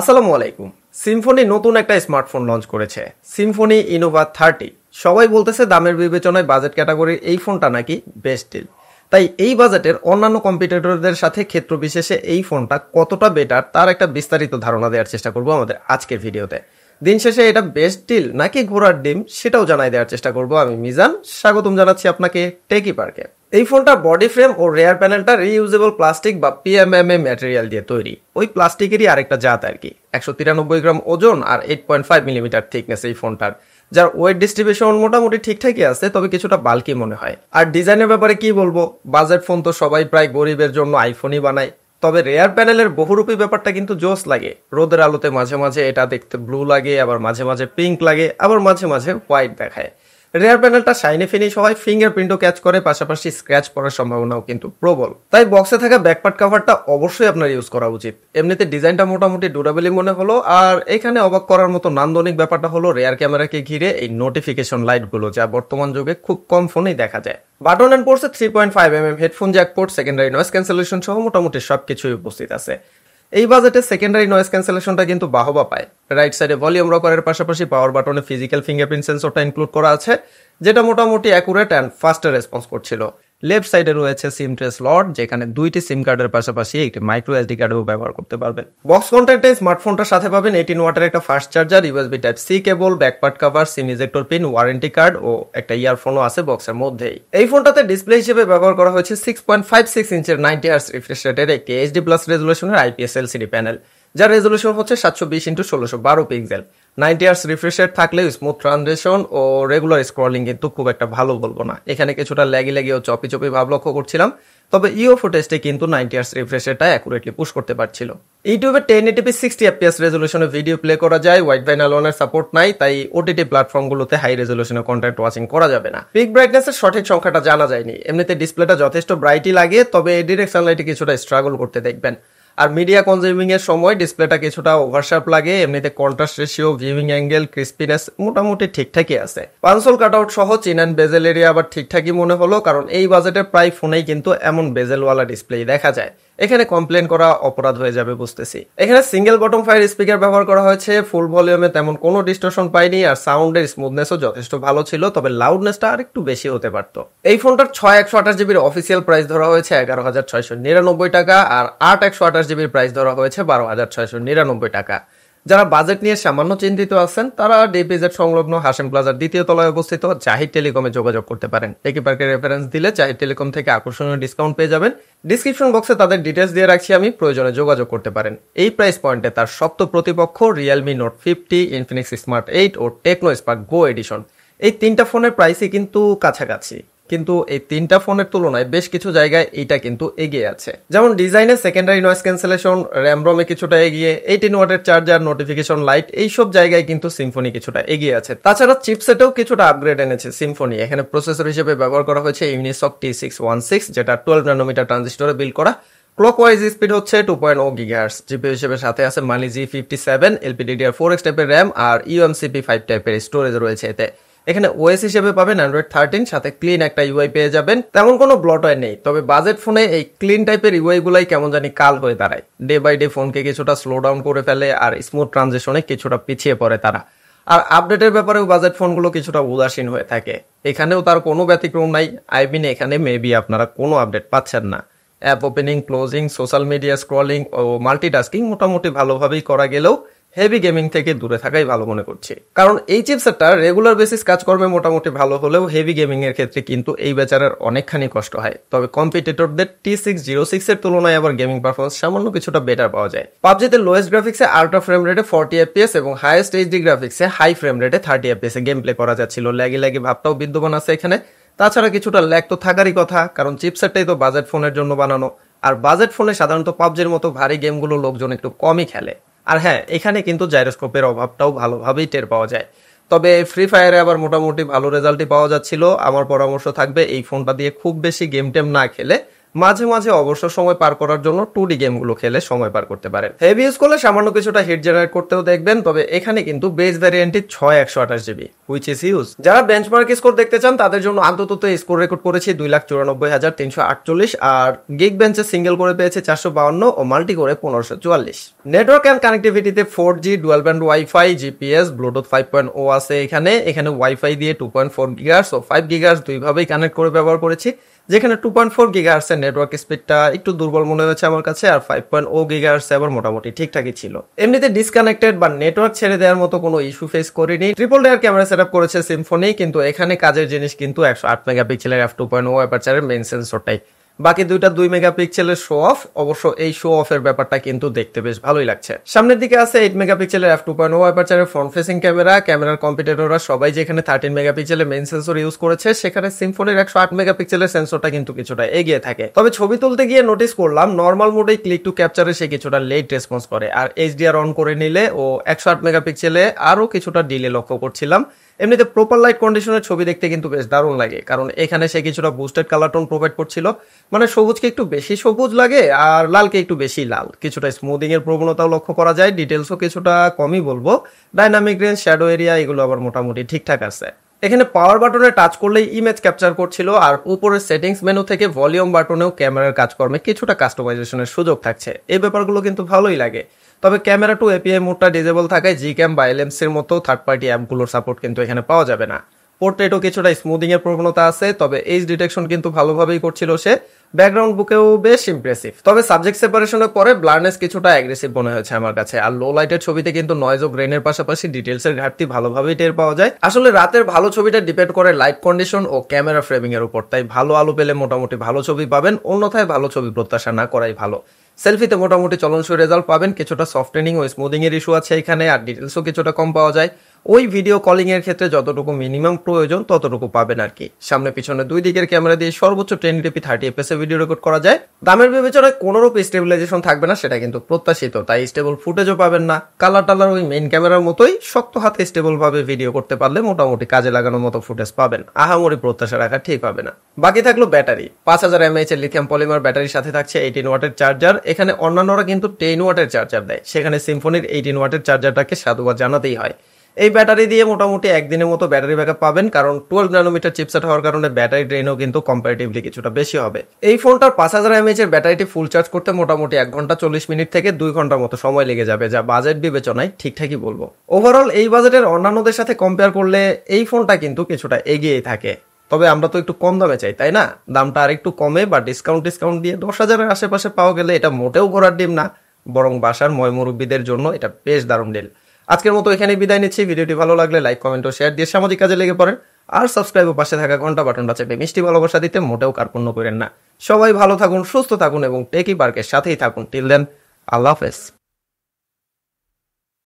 আসসালামু আলাইকুম সিম্ফনি নতুন একটা স্মার্টফোন লঞ্চ করেছে সিম্ফনি ইনোভা থার্টি সবাই বলতেছে দামের বিবেচনায় বাজেট ক্যাটাগরির এই ফোনটা নাকি বেস্ট ডিল তাই এই বাজেটের অন্যান্য কম্পিটিটরদের সাথে ক্ষেত্র বিশেষে এই ফোনটা কতটা বেটার তার একটা বিস্তারিত ধারণা দেওয়ার চেষ্টা করব আমাদের আজকের ভিডিওতে দিন শেষে এটা বেস্ট ডিল নাকি ঘোড়ার ডিম সেটাও জানাই দেওয়ার চেষ্টা করব আমি মিজান স্বাগতম জানাচ্ছি আপনাকে টেকি পার্কে এই ফোনটা বডি ফ্রেম ও রেয়ার প্যানেলটা রিইউজেবল প্লাস্টিক বা পিএমএমএ ম্যাটেরিয়াল দিয়ে তৈরি ওই প্লাস্টিকেরই আরেকটা জাত আর কি একশো তিরানব্বই গ্রাম ওজন আর eight point five millimetre thickness এই ফোনটার যার ওয়েট ডিস্ট্রিবিউশন মোটামুটি ঠিকঠাকই আছে তবে কিছুটা বালকি মনে হয় আর ডিজাইনের ব্যাপারে কি বলবো বাজেট ফোন তো সবাই প্রায় গরিবের জন্য আইফোনই বানায় তবে রেয়ার প্যানেলের বহুরূপী ব্যাপারটা কিন্তু জোস লাগে রোদের আলোতে মাঝে মাঝে এটা দেখতে ব্লু লাগে আবার মাঝে মাঝে পিঙ্ক লাগে আবার মাঝে মাঝে হোয়াইট দেখায় রেয়ার প্যানেলটা শাইনি ফিনিশ হয় ফিঙ্গারপ্রিন্টও ক্যাচ করে পাশাপাশি স্ক্র্যাচ পড়ার সম্ভাবনাও কিন্তু প্রবল তাই বক্সে থাকা ব্যাকপার্ট কাভারটা অবশ্যই আপনার ইউজ করা উচিত এমনিতে ডিজাইনটা মোটামুটি ডুরাবেলি মনে হলো আর এখানে অবাক করার মতো নান্দনিক ব্যাপারটা হলো রেয়ার ক্যামেরাকে ঘিরে এই নোটিফিকেশন লাইটগুলো যা বর্তমান যুগে খুব কম ফোনেই দেখা যায় বাটন অ্যান্ড পোর্টসে three point five M M headphone jack port secondary noise cancellation সহ মোটামুটি সবকিছুই উপস্থিত আছে এই বাজেটে সেকেন্ডারি নয়েজ ক্যান্সেলেশনটা কিন্তু বাহবা পায় রাইট সাইডে ভলিউম রকারের পাশাপাশি পাওয়ার বাটনে ফিজিক্যাল ফিঙ্গারপ্রিন্ট সেন্সরটা ইনক্লুড করা আছে যেটা মোটামুটি অ্যাকুরেট অ্যান্ড ফাস্টার রেসপন্স করছিল লেফট সাইডে রয়েছে সিম ট্রেস লট যেখানে দুইটি সিম কার্ডের পাশাপাশি একটি মাইক্রো এসডি কার্ডও ব্যবহার করতে পারবেন বক্স কন্ট্যাক্টে স্মার্টফোনটার সাথে পাবেন এইটিন ওয়াটের একটা fast charger USB type C cable back part cover SIM ejector pin warranty card ও একটা ইয়ারফোনও আছে বক্সের মধ্যেই এই ফোনটাতে ডিসপ্লে হিসেবে ব্যবহার করা হয়েছে সিক্স পয়েন্ট ফাইভ সিক্স ইঞ্চের নাইনটি আর্স রিফ্রেশ রেটের একটি এইচডি প্লাস রেজুলেশনের আইপিএস এলসিডি প্যানেল যার রেজুলেশন হচ্ছে সাতশো বিশ ইন্টু ষোলোশো বারো পিক্সেল নাইনটি আর্স রিফ্রেশ থাকলেও স্মুথ ট্রানজেকশন ও রেগুলার স্ক্রলিং কিন্তু খুব একটা ভালো বলবো না এখানে কিছুটা ল্যাগি ল্যাগি ও চপি চপি ভাব লক্ষ্য করছিলাম তবে ইও টেস্টে কিন্তু ninety hertz refresh accurately push করতে পারছিল ইউটিউবে টেন এটিপি সিক্সটি এফপিএস রেজলিউশনে ভিডিও প্লে করা যায় হোয়াইট ভাইনালনের সাপোর্ট নাই তাই ওটিটি প্ল্যাটফর্মগুলোতে হাই রেজলিউশনে কন্টেন্ট ওয়াচিং করা যাবে না পিক ব্রাইটনেসের সঠিক সংখ্যাটা জানা যায়নি এমনিতে ডিসপ্লেটা যথেষ্ট ব্রাইটই লাগে তবে লাইটে কিছুটা স্ট্রাগল করতে দেখবেন আর মিডিয়া কনজিউমিং এর সময় ডিসপ্লেটা কিছুটা ওভারশার্প লাগে এমনিতে contrast ratio viewing angle crispness মোটামুটি ঠিকঠাকই আছে পানসোল কাটআউট সহ চিন অ্যান্ড বেজেল এরিয়া আবার ঠিকঠাকই মনে হলো কারণ এই বাজেটে প্রায় ফোনেই কিন্তু এমন বেজেলওয়ালা ডিসপ্লে দেখা যায় এখানে কমপ্লেন করা অপরাধ হয়ে যাবে বুঝতেছি এখানে সিঙ্গেল বটম ফায়ার স্পিকার ব্যবহার করা হয়েছে ফুল ভলিউমে তেমন কোনো ডিস্টোশন পাইনি আর সাউন্ডের স্মুথনেসও যথেষ্ট ভালো ছিল তবে লাউডনেসটা আর একটু বেশি হতে পারত এই ফোনটার ছয় একশো আঠাশ জিবির অফিসিয়াল প্রাইস ধরা হয়েছে এগারো হাজার ছয়শো নিরানব্বই টাকা আর আট একশো আঠাশ জিবির প্রাইস ধরা হয়েছে বারো হাজার ছয়শো নিরানব্বই টাকা যারা বাজেট নিয়ে সামান্য চিন্তিত আছেন তারা ডিপিজেড সংলগ্ন হাসান প্লাজার দ্বিতীয় তলায় অবস্থিত জাহিদ টেলিকমে যোগাযোগ করতে পারেন একই পার্কের রেফারেন্স দিলে জাহিদ টেলিকম থেকে আকর্ষণীয় ডিসকাউন্ট পেয়ে যাবেন ডিসক্রিপশন বক্সে তাদের ডিটেলস দিয়ে রাখছি আমি প্রয়োজনে যোগাযোগ করতে পারেন এই প্রাইস পয়েন্টে তার সপ্ত প্রতিপক্ষ Realme Note fifty Infinix Smart eight ও টেকনো স্পার্ক গো এডিশন এই তিনটা ফোনের প্রাইসই কিন্তু কাছাকাছি কিন্তু এই তিনটা ফোনের তুলনায় বেশ কিছু জায়গায় এইটা কিন্তু এগিয়ে আছে যেমন ডিজাইনের সেকেন্ডারি নয়েস ক্যান্সেলেশন র্যাম রমে কিছুটা এগিয়ে এইটিন ওয়াটের চার্জার নোটিফিকেশন লাইট এইসব জায়গায় কিন্তু সিম্ফনি কিছুটা এগিয়ে আছে তাছাড়া চিপসেটেও কিছুটা আপগ্রেড এনেছে সিম্ফনি এখানে প্রসেসর হিসেবে ব্যবহার করা হয়েছে Unisoc T six one six যেটা টুয়েলভ নানোমিটার ট্রানজিস্টরে বিল করা ওয়াইজ স্পিড হচ্ছে two point o gigahertz GP হিসেবে সাথে আছে Mali G fifty seven LPDDR four X টাইপের র্যাম আর ইউএমসিপি ফাইভ টাইপের স্টোরেজ রয়েছে এতে এখানে ওএস হিসেবে পাবেন অ্যান্ড্রয়েড থার্টিন সাথে ক্লিন একটা ইউআই পেয়ে যাবেন তেমন কোনো হয় নেই তবে বাজেট ফোনে এই ক্লিন টাইপের ইউআই গুলাই কেমন জানি কাল হয়ে দাঁড়ায় ডে বাই ডে ফোনকে কিছুটা স্লো ডাউন করে ফেলে আর স্মুথ ট্রানজেকশনে কিছুটা পিছিয়ে পড়ে তারা আর আপডেটের ব্যাপারেও বাজেট ফোনগুলো কিছুটা উদাসীন হয়ে থাকে এখানেও তার কোনো ব্যতিক্রম নাই আই মিন এখানে মেবি আপনারা কোনো আপডেট পাচ্ছেন না app opening closing social media scrolling ও মাল্টিটাস্কিং মোটামুটি ভালোভাবেই করা গেলেও হেভি গেমিং থেকে দূরে থাকাই ভালো মনে করছি কারণ এই চিপসেটটা রেগুলার বেসিস কাজকর্মে মোটামুটি ভালো হলেও হেভি গেমিং এর ক্ষেত্রে কিন্তু এই বেচারার অনেকখানি কষ্ট হয় তবে কম্পিটিটরদের টি সিক্স জিরো সিক্স এর তুলনায় আবার গেমিং পারফরমেন্স সামান্য কিছুটা বেটার পাওয়া যায় পাবজিতে লোয়েস্ট গ্রাফিক্সে আল্ট্রা ফ্রেম রেটে ফর্টি এফপিএস এবং হাইয়েস্ট এইচডি গ্রাফিক্সে হাই ফ্রেম রেটে থার্টি এফপিএস এ গেম প্লে করা যাচ্ছিল ল্যাগি ল্যাগি ভাবটাও বিদ্যমান আছে এখানে তাছাড়া কিছুটা ল্যাগ তো থাকারই কথা কারণ চিপসেটটাই তো বাজেট ফোনের জন্য বানানো আর বাজেট ফোনে সাধারণত পাবজির মতো ভারী গেমগুলো লোকজন একটু কমই খেলে আর হ্যাঁ এখানে কিন্তু জাইরোস্কোপের অভাবটাও ভালোভাবেই টের পাওয়া যায় তবে ফ্রি ফায়ারে আবার মোটামুটি ভালো রেজাল্টই পাওয়া যাচ্ছিল আমার পরামর্শ থাকবে এই ফোনটা দিয়ে খুব বেশি গেম টেম না খেলে মাঝে মাঝে অবসর সময় পার করার জন্য টু ডি গেমগুলো খেলে সময় পার করতে পারেন হেভি ইউজ করলে সামান্য কিছুটা হিট জেনারেট করতেও দেখবেন তবে এখানে কিন্তু বেস ভ্যারিয়েন্টটি ছয় একশো আঠাশ জিবি হুইচ ইস ইউজ যারা বেঞ্চমার্ক স্কোর দেখতে চান তাদের জন্য অন্তত স্কোর রেকর্ড করেছি দুই লাখ চুরানব্বই হাজার তিনশো আটচল্লিশ আর গিগ বেঞ্চে সিঙ্গেল করে পেয়েছে চারশো বাউন্ন ও মাল্টি করে পনেরোশো চুয়াল্লিশ নেটওয়ার্ক অ্যান্ড কানেক্টিভিটিতে four G dual band WiFi GPS Bluetooth five point o আছে এখানে এখানে ওয়াইফাই দিয়ে টু পয়েন্ট ফোর গিগার্স ও ফাইভ গিগার্স দুইভাবেই কানেক্ট করে ব্যবহার করেছি যেখানে টু পয়েন্ট ফোর গিগার্সের নেটওয়ার্ক স্পিডটা একটু দুর্বল মনে হয়েছে আমার কাছে আর ফাইভ পয়েন্ট ও গিগার্স আবার মোটামুটি ঠিকঠাকই ছিল এমনিতে ডিসকানেক্টেড বা নেটওয়ার্ক ছেড়ে দেওয়ার মতো কোনো ইস্যু ফেস করিনি ট্রিপল ডেয়ার ক্যামেরা সেট করেছে সিম্ফোনি কিন্তু এখানে কাজের জিনিস কিন্তু একশো আট মেগাপিক্সেলের এফ টু পয়েন্ট ও অ্যাপারচারের মেন সেন্সরটাই বাকি দুইটা দুই মেগাপিক্সেলের শো অফ অবশ্য এই শো অফের ব্যাপারটা কিন্তু দেখতে বেশ ভালোই লাগছে সামনের দিকে আছে এইট মেগাপিক্সেলের এফ টু পয়েন্ট ও অ্যাপারচারের ফ্রন্ট ফেসিং ক্যামেরা ক্যামেরার কম্পিউটারা সবাই যেখানে থার্টিন মেগাপিক্সেলের মেইন সেন্সর ইউজ করেছে সেখানে সিম্ফোনির একশো আট মেগাপিক্সেলের সেন্সরটা কিন্তু কিছুটা এগিয়ে থাকে তবে ছবি তুলতে গিয়ে নোটিস করলাম নর্মাল মোডে ক্লিক টু ক্যাপচারে সে কিছুটা লেট রেসপন্স করে আর এইচডিআর অন করে নিলে ও একশো আট মেগাপিক্সেলে আরও কিছুটা ডিলে লক্ষ্য করছিলাম এমনিতে প্রপার লাইট কন্ডিশনের ছবি দেখতে কিন্তু বেশ দারুণ লাগে কারণ এখানে সে কিছুটা বুস্টেড কালার টোন প্রোভাইড করছিল মানে সবুজকে একটু বেশি সবুজ লাগে আর লালকে একটু বেশি লাল কিছুটা স্মুদিং এর প্রবণতাও লক্ষ্য করা যায় ডিটেলসও কিছুটা কমই বলবো ডাইনামিক রেঞ্জ শ্যাডো এরিয়া এগুলো আবার মোটামুটি ঠিকঠাক আছে এখানে পাওয়ার বাটনে টাচ করলেই ইমেজ ক্যাপচার করছিল আর উপরের সেটিংস মেনু থেকে ভলিউম বাটনেও ক্যামেরার কাজকর্মে কিছুটা কাস্টমাইজেশনের সুযোগ থাকছে এই ব্যাপারগুলো কিন্তু ভালোই লাগে তবে ক্যামেরা টু এপিআই মোডটা ডিজেবল থাকায় জি ক্যাম বা এলএমসির মতো থার্ড পার্টি অ্যাপগুলোর সাপোর্ট কিন্তু এখানে পাওয়া যাবে না পোর্ট্রেটও কিছুটা স্মুদিং এর প্রবণতা আছে তবে এইজ ডিটেকশন কিন্তু ভালোভাবেই করছিল সে ব্যাকগ্রাউন্ড বুকেও বেশ ইমপ্রেসিভ তবে সাবজেক্ট সেপারেশনের পরে ব্লারনেস কিছুটা অ্যাগ্রেসিভ মনে হয়েছে আমার কাছে আর লো লাইটের ছবিতে কিন্তু নয়েজ ও গ্রেনের পাশাপাশি ডিটেলস এর ঘাটতি ভালোভাবেই টের পাওয়া যায় আসলে রাতের ভালো ছবিটা ডিপেন্ড করে লাইট কন্ডিশন ও ক্যামেরা ফ্রেমিং এর উপর তাই ভালো আলো পেলে মোটামুটি ভালো ছবি পাবেন অন্যথায় ভালো ছবি প্রত্যাশা না করাই ভালো সেলফিতে মোটামুটি চলনসই রেজাল্ট পাবেন কিছুটা সফটেনিং ও স্মুদিং এর ইস্যু আছে এখানে আর ডিটেলসও কিছুটা কম পাওয়া যায় ওই ভিডিও কলিংয়ের ক্ষেত্রে যতটুকু মিনিমাম প্রয়োজন ততটুকু পাবেন আর কি সামনে পিছনে দুই দিকের ক্যামেরা দিয়ে সর্বোচ্চ টেন ডিপি থার্টি এফএস এ ভিডিও রেকর্ড করা যায় দামের বিবেচনায় রূপ স্টেবিলাইজেশন থাকবে না সেটা কিন্তু প্রত্যাশিত তাই স্টেবল ফুটেজও পাবেন না কালার টালার ওই মেইন ক্যামেরার মতোই শক্ত হাতে স্টেবলভাবে ভিডিও করতে পারলে মোটামুটি কাজে লাগানোর মতো ফুটেজ পাবেন আহামরি প্রত্যাশা রাখা ঠিক হবে না বাকি থাকলো ব্যাটারি পাঁচ হাজার এমএএচ এর লিথিয়াম পলিমার ব্যাটারির সাথে থাকছে এইটিন ওয়াটের চার্জার এখানে অন্যান্যরা কিন্তু টেন ওয়াটের চার্জার দেয় সেখানে সিম্ফোনির এইটিন ওয়াটের চার্জারটাকে সাধুবাদ জানাতেই হয় এই ব্যাটারি দিয়ে মোটামুটি একদিনের মতো ব্যাটারি ব্যাকআপ পাবেন কারণ টুয়েলভ ন্যানোমিটার চিপসেট হওয়ার কারণে ব্যাটারি ড্রেনও কিন্তু কম্পারেটিভলি কিছুটা বেশি হবে এই ফোনটার পাঁচ হাজার এমএচের ব্যাটারিটি ফুল চার্জ করতে মোটামুটি এক ঘন্টা চল্লিশ মিনিট থেকে দুই ঘন্টার মতো সময় লেগে যাবে যা বাজেট বিবেচনায় ঠিকঠাকই বলবো ওভারঅল এই বাজেটের অন্যান্যদের সাথে কম্পেয়ার করলে এই ফোনটা কিন্তু কিছুটা এগিয়েই থাকে তবে আমরা তো একটু কম দামে চাই তাই না দামটা আর একটু কমে বা ডিসকাউন্ট ডিসকাউন্ট দিয়ে দশ হাজারের আশেপাশে পাওয়া গেলে এটা মোটেও ঘোরার ডিম না বরং বাসার ময়মুরব্বীদের জন্য এটা বেশ দারুণ ডিল আজকের মতো এখানে বিদায় নিচ্ছি ভিডিওটি ভালো লাগলে লাইক কমেন্ট ও শেয়ার দিয়ে সামাজিক কাজে লেগে পড়েন আর সাবস্ক্রাইব ও পাশে থাকা ঘন্টা বাটন চেপে মিষ্টি ভালোবাসা দিতে মোটেও কার্পণ্য করেন না সবাই ভালো থাকুন সুস্থ থাকুন এবং টেকি পার্কের সাথেই থাকুন টিল দেন আল্লাহ হাফেজ